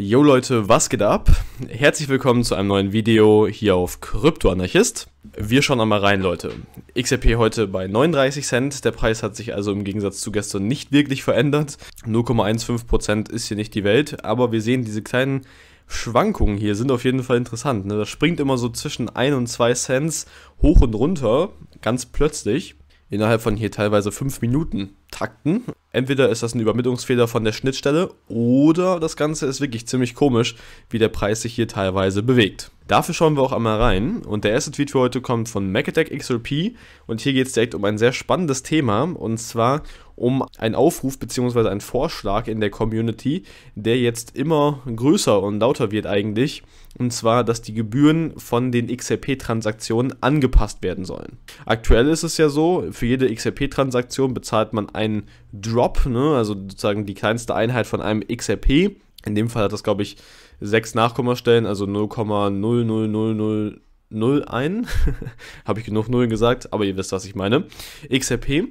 Yo Leute, was geht ab? Herzlich willkommen zu einem neuen Video hier auf Kryptoanarchist. Wir schauen einmal rein, Leute. XRP heute bei 39 Cent. Der Preis hat sich also im Gegensatz zu gestern nicht wirklich verändert. 0,15% ist hier nicht die Welt, aber wir sehen diese kleinen Schwankungen hier sind auf jeden Fall interessant. Ne? Das springt immer so zwischen 1 und 2 Cent hoch und runter, ganz plötzlich, innerhalb von hier teilweise 5 Minuten. Takten. Entweder ist das ein Übermittlungsfehler von der Schnittstelle oder das Ganze ist wirklich ziemlich komisch, wie der Preis sich hier teilweise bewegt. Dafür schauen wir auch einmal rein und der erste Tweet für heute kommt von Macatek XRP und hier geht es direkt um ein sehr spannendes Thema und zwar um einen Aufruf bzw. einen Vorschlag in der Community, der jetzt immer größer und lauter wird eigentlich und zwar, dass die Gebühren von den XRP-Transaktionen angepasst werden sollen. Aktuell ist es ja so, für jede XRP-Transaktion bezahlt man ein Drop, ne? also sozusagen die kleinste Einheit von einem XRP. In dem Fall hat das, glaube ich, sechs Nachkommastellen, also 0,00000 Habe ich genug Nullen gesagt, aber ihr wisst, was ich meine. XRP.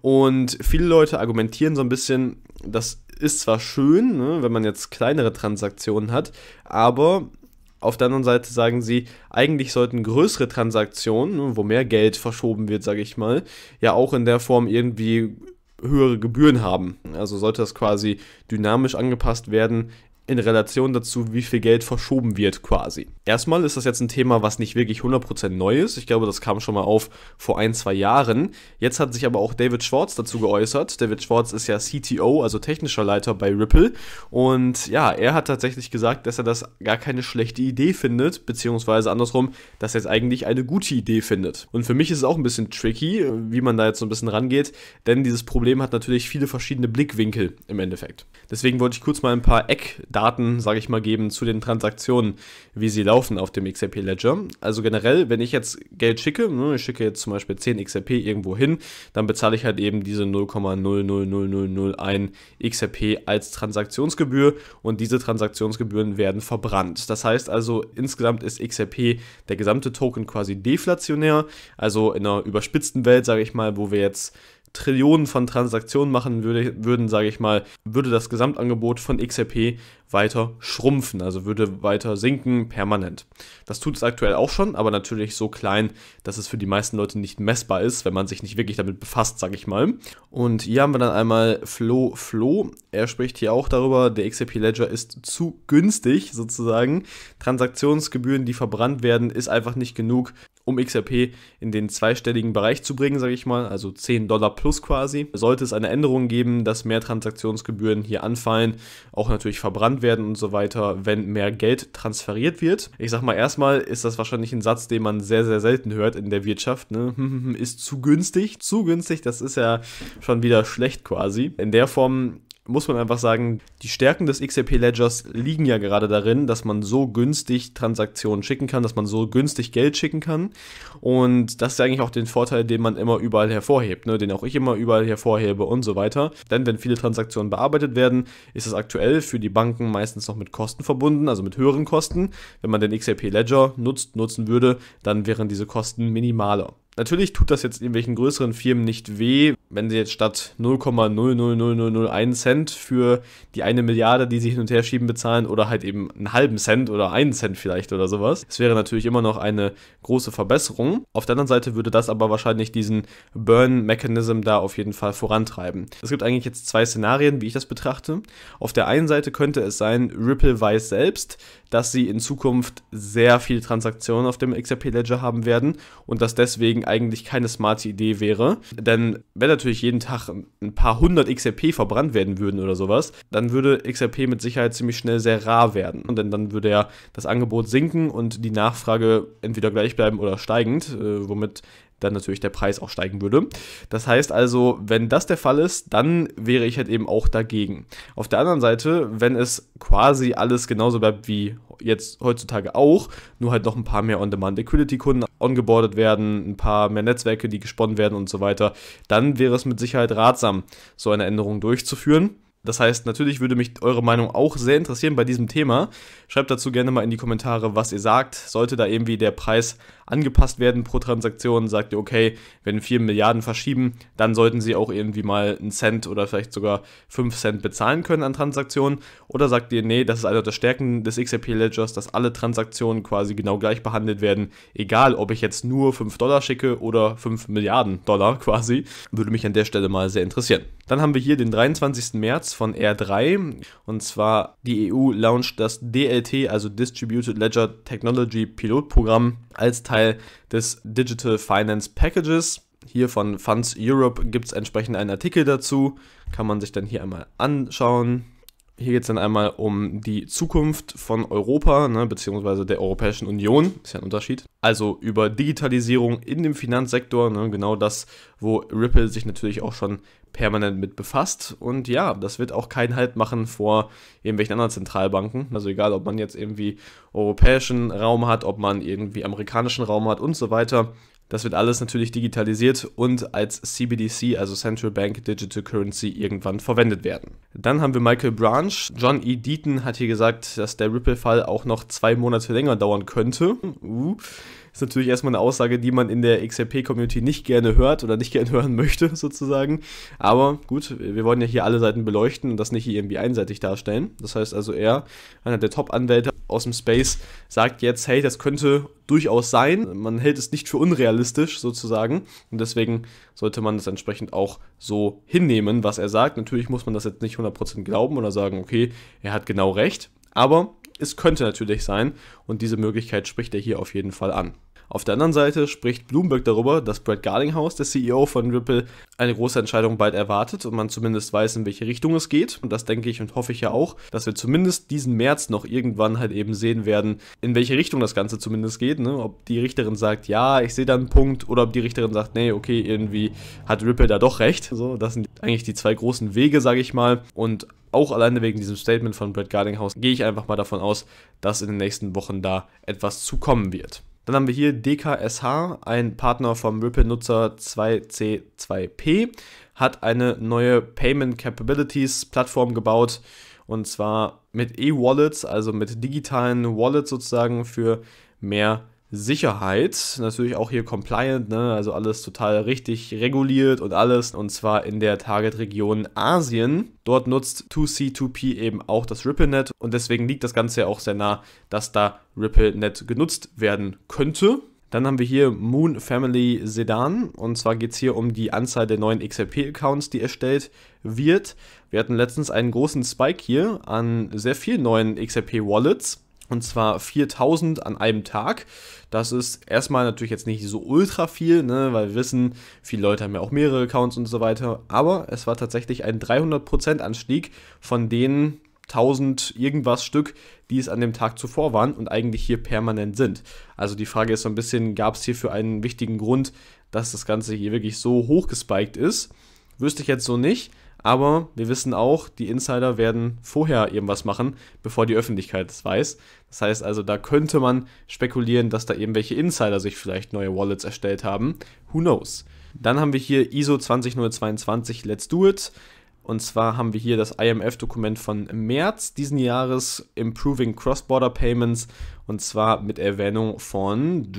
Und viele Leute argumentieren so ein bisschen, das ist zwar schön, ne, wenn man jetzt kleinere Transaktionen hat, aber auf der anderen Seite sagen sie, eigentlich sollten größere Transaktionen, ne, wo mehr Geld verschoben wird, sage ich mal, ja auch in der Form irgendwie höhere Gebühren haben. Also sollte das quasi dynamisch angepasst werden in Relation dazu, wie viel Geld verschoben wird quasi. Erstmal ist das jetzt ein Thema, was nicht wirklich 100% neu ist. Ich glaube, das kam schon mal auf vor ein, zwei Jahren. Jetzt hat sich aber auch David Schwartz dazu geäußert. David Schwartz ist ja CTO, also technischer Leiter bei Ripple. Und ja, er hat tatsächlich gesagt, dass er das gar keine schlechte Idee findet, beziehungsweise andersrum, dass er es eigentlich eine gute Idee findet. Und für mich ist es auch ein bisschen tricky, wie man da jetzt so ein bisschen rangeht, denn dieses Problem hat natürlich viele verschiedene Blickwinkel im Endeffekt. Deswegen wollte ich kurz mal ein paar Eck Daten, sage ich mal, geben zu den Transaktionen, wie sie laufen auf dem XRP Ledger. Also generell, wenn ich jetzt Geld schicke, ich schicke jetzt zum Beispiel 10 XRP irgendwo hin, dann bezahle ich halt eben diese 0,00001 XRP als Transaktionsgebühr und diese Transaktionsgebühren werden verbrannt. Das heißt also, insgesamt ist XRP der gesamte Token quasi deflationär, also in einer überspitzten Welt, sage ich mal, wo wir jetzt Trillionen von Transaktionen machen würde, würden, sage ich mal, würde das Gesamtangebot von XRP weiter schrumpfen, also würde weiter sinken permanent. Das tut es aktuell auch schon, aber natürlich so klein, dass es für die meisten Leute nicht messbar ist, wenn man sich nicht wirklich damit befasst, sage ich mal. Und hier haben wir dann einmal Flo Flo. Er spricht hier auch darüber, der XRP Ledger ist zu günstig sozusagen. Transaktionsgebühren, die verbrannt werden, ist einfach nicht genug, um XRP in den zweistelligen Bereich zu bringen, sage ich mal, also 10 Dollar plus quasi. Sollte es eine Änderung geben, dass mehr Transaktionsgebühren hier anfallen, auch natürlich verbrannt werden und so weiter, wenn mehr Geld transferiert wird. Ich sag mal, erstmal ist das wahrscheinlich ein Satz, den man sehr, sehr selten hört in der Wirtschaft. Ne? ist zu günstig, zu günstig, das ist ja schon wieder schlecht quasi. In der Form muss man einfach sagen, die Stärken des XRP Ledgers liegen ja gerade darin, dass man so günstig Transaktionen schicken kann, dass man so günstig Geld schicken kann. Und das ist eigentlich auch den Vorteil, den man immer überall hervorhebt, ne? den auch ich immer überall hervorhebe und so weiter. Denn wenn viele Transaktionen bearbeitet werden, ist es aktuell für die Banken meistens noch mit Kosten verbunden, also mit höheren Kosten. Wenn man den XRP Ledger nutzt, nutzen würde, dann wären diese Kosten minimaler. Natürlich tut das jetzt irgendwelchen größeren Firmen nicht weh, wenn sie jetzt statt 0,00001 Cent für die eine Milliarde, die sie hin und her schieben, bezahlen oder halt eben einen halben Cent oder einen Cent vielleicht oder sowas. Es wäre natürlich immer noch eine große Verbesserung. Auf der anderen Seite würde das aber wahrscheinlich diesen Burn-Mechanism da auf jeden Fall vorantreiben. Es gibt eigentlich jetzt zwei Szenarien, wie ich das betrachte. Auf der einen Seite könnte es sein, Ripple weiß selbst, dass sie in Zukunft sehr viele Transaktionen auf dem XRP-Ledger haben werden und dass deswegen Mining eigentlich keine smarte Idee wäre. Denn wenn natürlich jeden Tag ein paar hundert XRP verbrannt werden würden oder sowas, dann würde XRP mit Sicherheit ziemlich schnell sehr rar werden. Und denn dann würde ja das Angebot sinken und die Nachfrage entweder gleich bleiben oder steigend, äh, womit dann natürlich der Preis auch steigen würde. Das heißt also, wenn das der Fall ist, dann wäre ich halt eben auch dagegen. Auf der anderen Seite, wenn es quasi alles genauso bleibt wie jetzt heutzutage auch, nur halt noch ein paar mehr On-Demand-Liquidity-Kunden ongeboardet werden, ein paar mehr Netzwerke, die gesponnen werden und so weiter, dann wäre es mit Sicherheit ratsam, so eine Änderung durchzuführen. Das heißt, natürlich würde mich eure Meinung auch sehr interessieren bei diesem Thema. Schreibt dazu gerne mal in die Kommentare, was ihr sagt. Sollte da irgendwie der Preis angepasst werden pro Transaktion. Sagt ihr, okay, wenn 4 Milliarden verschieben, dann sollten sie auch irgendwie mal einen Cent oder vielleicht sogar 5 Cent bezahlen können an Transaktionen. Oder sagt ihr, nee, das ist einer der Stärken des XRP-Ledgers, dass alle Transaktionen quasi genau gleich behandelt werden, egal ob ich jetzt nur 5 Dollar schicke oder 5 Milliarden Dollar quasi. Würde mich an der Stelle mal sehr interessieren. Dann haben wir hier den 23. März von R3 und zwar die EU launcht das DLT, also Distributed Ledger Technology Pilotprogramm als Teil des Digital Finance Packages. Hier von Funds Europe gibt es entsprechend einen Artikel dazu, kann man sich dann hier einmal anschauen. Hier geht es dann einmal um die Zukunft von Europa, ne, beziehungsweise der Europäischen Union, ist ja ein Unterschied. Also über Digitalisierung in dem Finanzsektor, ne, genau das, wo Ripple sich natürlich auch schon permanent mit befasst. Und ja, das wird auch keinen Halt machen vor irgendwelchen anderen Zentralbanken. Also egal, ob man jetzt irgendwie europäischen Raum hat, ob man irgendwie amerikanischen Raum hat und so weiter. Das wird alles natürlich digitalisiert und als CBDC, also Central Bank Digital Currency, irgendwann verwendet werden. Dann haben wir Michael Branch. John E. Deaton hat hier gesagt, dass der Ripple-Fall auch noch zwei Monate länger dauern könnte. Uh ist natürlich erstmal eine Aussage, die man in der XRP-Community nicht gerne hört oder nicht gerne hören möchte, sozusagen. Aber gut, wir wollen ja hier alle Seiten beleuchten und das nicht hier irgendwie einseitig darstellen. Das heißt also, er, einer der Top-Anwälte, aus dem Space sagt jetzt, hey, das könnte durchaus sein. Man hält es nicht für unrealistisch sozusagen. Und deswegen sollte man das entsprechend auch so hinnehmen, was er sagt. Natürlich muss man das jetzt nicht 100% glauben oder sagen, okay, er hat genau recht. Aber es könnte natürlich sein. Und diese Möglichkeit spricht er hier auf jeden Fall an. Auf der anderen Seite spricht Bloomberg darüber, dass Brad Garlinghouse, der CEO von Ripple, eine große Entscheidung bald erwartet und man zumindest weiß, in welche Richtung es geht. Und das denke ich und hoffe ich ja auch, dass wir zumindest diesen März noch irgendwann halt eben sehen werden, in welche Richtung das Ganze zumindest geht. Ne? Ob die Richterin sagt, ja, ich sehe da einen Punkt, oder ob die Richterin sagt, nee, okay, irgendwie hat Ripple da doch recht. So, das sind eigentlich die zwei großen Wege, sage ich mal. Und auch alleine wegen diesem Statement von Brad Gardinghouse gehe ich einfach mal davon aus, dass in den nächsten Wochen da etwas zukommen wird. Dann haben wir hier DKSH, ein Partner vom Ripple-Nutzer 2C2P, hat eine neue Payment Capabilities Plattform gebaut und zwar mit E-Wallets, also mit digitalen Wallets sozusagen für mehr Sicherheit, natürlich auch hier compliant, ne? also alles total richtig reguliert und alles, und zwar in der Target-Region Asien. Dort nutzt 2C2P eben auch das RippleNet und deswegen liegt das Ganze ja auch sehr nah, dass da RippleNet genutzt werden könnte. Dann haben wir hier Moon Family Sedan und zwar geht es hier um die Anzahl der neuen XRP-Accounts, die erstellt wird. Wir hatten letztens einen großen Spike hier an sehr vielen neuen XRP-Wallets und zwar 4000 an einem Tag. Das ist erstmal natürlich jetzt nicht so ultra viel, ne, weil wir wissen, viele Leute haben ja auch mehrere Accounts und so weiter, aber es war tatsächlich ein 300% Anstieg von den 1000 irgendwas Stück, die es an dem Tag zuvor waren und eigentlich hier permanent sind. Also die Frage ist so ein bisschen, gab es hier für einen wichtigen Grund, dass das Ganze hier wirklich so hoch gespiked ist? Wüsste ich jetzt so nicht, aber wir wissen auch, die Insider werden vorher irgendwas machen, bevor die Öffentlichkeit es weiß. Das heißt also, da könnte man spekulieren, dass da irgendwelche Insider sich vielleicht neue Wallets erstellt haben. Who knows? Dann haben wir hier ISO 20022 Let's Do It. Und zwar haben wir hier das IMF-Dokument von März diesen Jahres, Improving Cross-Border Payments. Und zwar mit Erwähnung von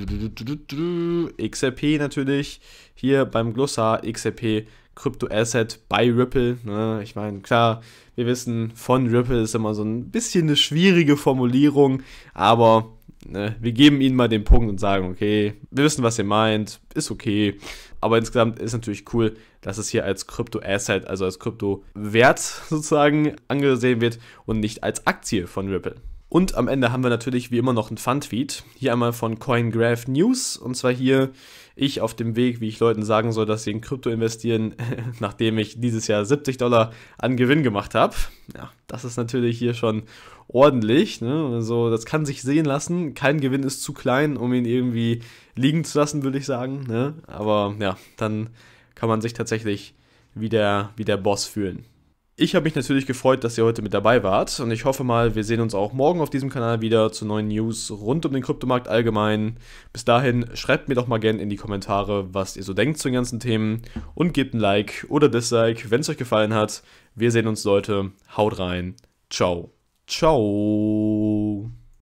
XRP natürlich. Hier beim Glossar XRP Kryptoasset bei Ripple. Ne? Ich meine, klar, wir wissen, von Ripple ist immer so ein bisschen eine schwierige Formulierung, aber ne, wir geben ihnen mal den Punkt und sagen, okay, wir wissen, was ihr meint, ist okay. Aber insgesamt ist natürlich cool, dass es hier als Kryptoasset, also als Kryptowert sozusagen angesehen wird und nicht als Aktie von Ripple. Und am Ende haben wir natürlich wie immer noch einen Fun-Tweet. Hier einmal von CoinGraph News. Und zwar hier ich auf dem Weg, wie ich Leuten sagen soll, dass sie in Krypto investieren, nachdem ich dieses Jahr 70 Dollar an Gewinn gemacht habe. Ja, das ist natürlich hier schon ordentlich. Ne? Also das kann sich sehen lassen. Kein Gewinn ist zu klein, um ihn irgendwie liegen zu lassen, würde ich sagen. Ne? Aber ja, dann kann man sich tatsächlich wie der, wie der Boss fühlen. Ich habe mich natürlich gefreut, dass ihr heute mit dabei wart und ich hoffe mal, wir sehen uns auch morgen auf diesem Kanal wieder zu neuen News rund um den Kryptomarkt allgemein. Bis dahin, schreibt mir doch mal gerne in die Kommentare, was ihr so denkt zu den ganzen Themen und gebt ein Like oder Dislike, wenn es euch gefallen hat. Wir sehen uns, Leute. Haut rein. Ciao. Ciao.